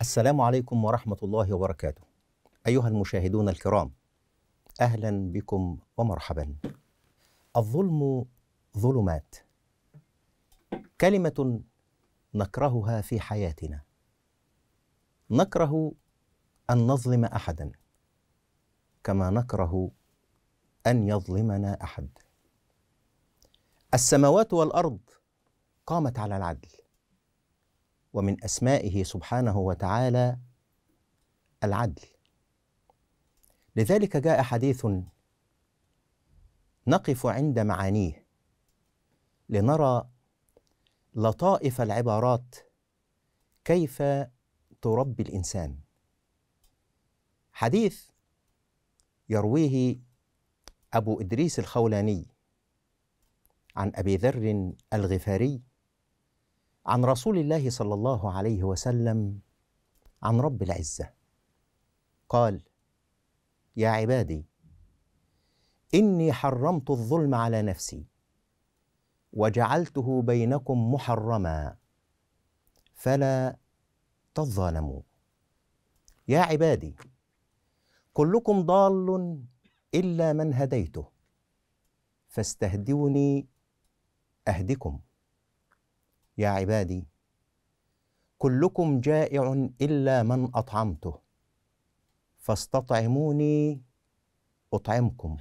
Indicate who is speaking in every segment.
Speaker 1: السلام عليكم ورحمة الله وبركاته. أيها المشاهدون الكرام، أهلا بكم ومرحبا. الظلم ظلمات. كلمة نكرهها في حياتنا. نكره أن نظلم أحدا، كما نكره أن يظلمنا أحد. السماوات والأرض قامت على العدل ومن اسمائه سبحانه وتعالى العدل لذلك جاء حديث نقف عند معانيه لنرى لطائف العبارات كيف تربي الانسان حديث يرويه ابو ادريس الخولاني عن ابي ذر الغفاري عن رسول الله صلى الله عليه وسلم عن رب العزه قال يا عبادي اني حرمت الظلم على نفسي وجعلته بينكم محرما فلا تظالموا يا عبادي كلكم ضال الا من هديته فاستهدوني اهدكم يا عبادي كلكم جائع الا من اطعمته فاستطعموني اطعمكم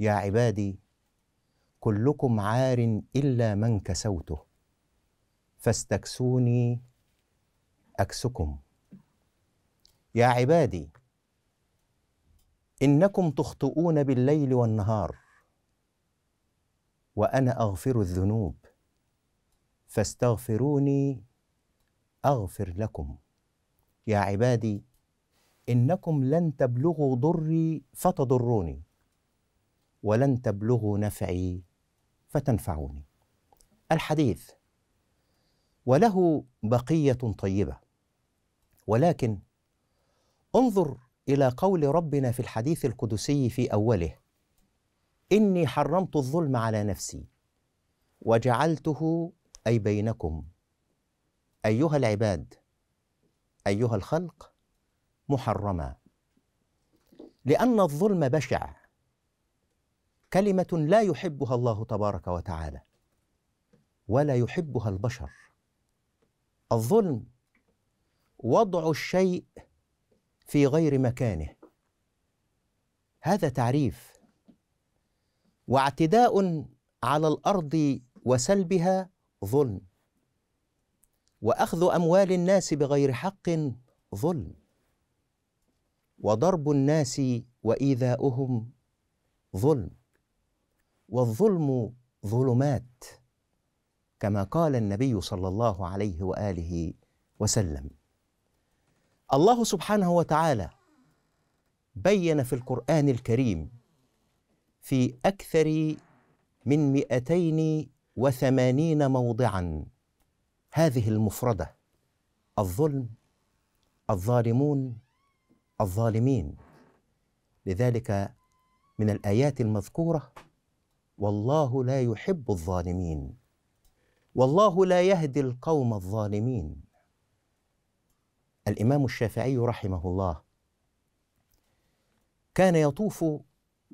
Speaker 1: يا عبادي كلكم عار الا من كسوته فاستكسوني اكسكم يا عبادي انكم تخطئون بالليل والنهار وانا اغفر الذنوب فاستغفروني اغفر لكم يا عبادي انكم لن تبلغوا ضري فتضروني ولن تبلغوا نفعي فتنفعوني الحديث وله بقيه طيبه ولكن انظر الى قول ربنا في الحديث القدسي في اوله اني حرمت الظلم على نفسي وجعلته اي بينكم ايها العباد ايها الخلق محرما لان الظلم بشع كلمه لا يحبها الله تبارك وتعالى ولا يحبها البشر الظلم وضع الشيء في غير مكانه هذا تعريف واعتداء على الارض وسلبها ظلم واخذ اموال الناس بغير حق ظلم وضرب الناس وايذاؤهم ظلم والظلم ظلمات كما قال النبي صلى الله عليه واله وسلم الله سبحانه وتعالى بين في القران الكريم في اكثر من مئتين وثمانين موضعا هذه المفردة الظلم الظالمون الظالمين لذلك من الآيات المذكورة والله لا يحب الظالمين والله لا يهدي القوم الظالمين الامام الشافعي رحمه الله كان يطوف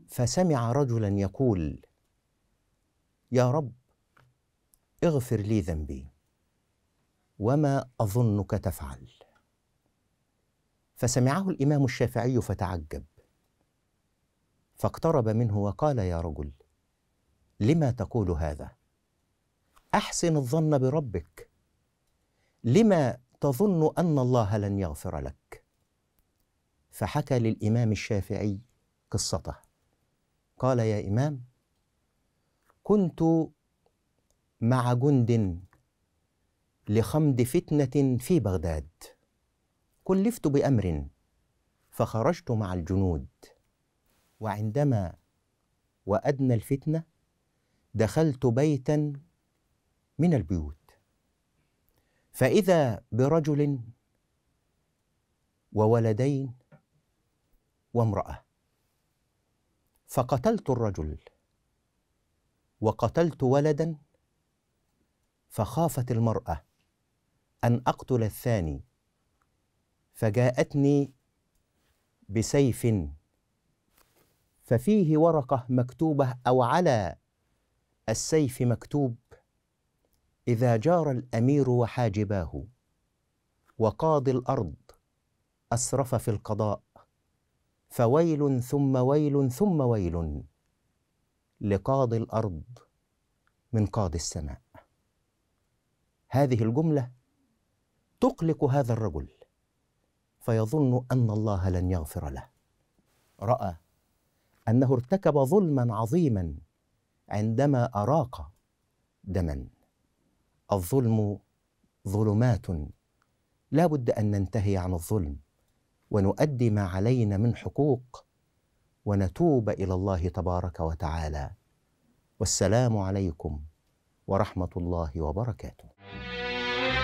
Speaker 1: فسمع رجلا يقول يا رب اغفر لي ذنبي وما اظنك تفعل فسمعه الامام الشافعي فتعجب فاقترب منه وقال يا رجل لما تقول هذا احسن الظن بربك لما تظن ان الله لن يغفر لك فحكى للامام الشافعي قصته قال يا امام كنت مع جند لخمد فتنة في بغداد كلفت بأمر فخرجت مع الجنود وعندما وأدنى الفتنة دخلت بيتا من البيوت فإذا برجل وولدين وامرأة فقتلت الرجل وقتلت ولدا فخافت المرأة أن أقتل الثاني فجاءتني بسيف ففيه ورقة مكتوبة أو على السيف مكتوب إذا جار الأمير وحاجباه وقاضي الأرض أسرف في القضاء فويل ثم ويل ثم ويل لقاضي الأرض من قاضي السماء هذه الجمله تقلق هذا الرجل فيظن ان الله لن يغفر له راى انه ارتكب ظلما عظيما عندما اراق دما الظلم ظلمات لا بد ان ننتهي عن الظلم ونؤدي ما علينا من حقوق ونتوب الى الله تبارك وتعالى والسلام عليكم ورحمه الله وبركاته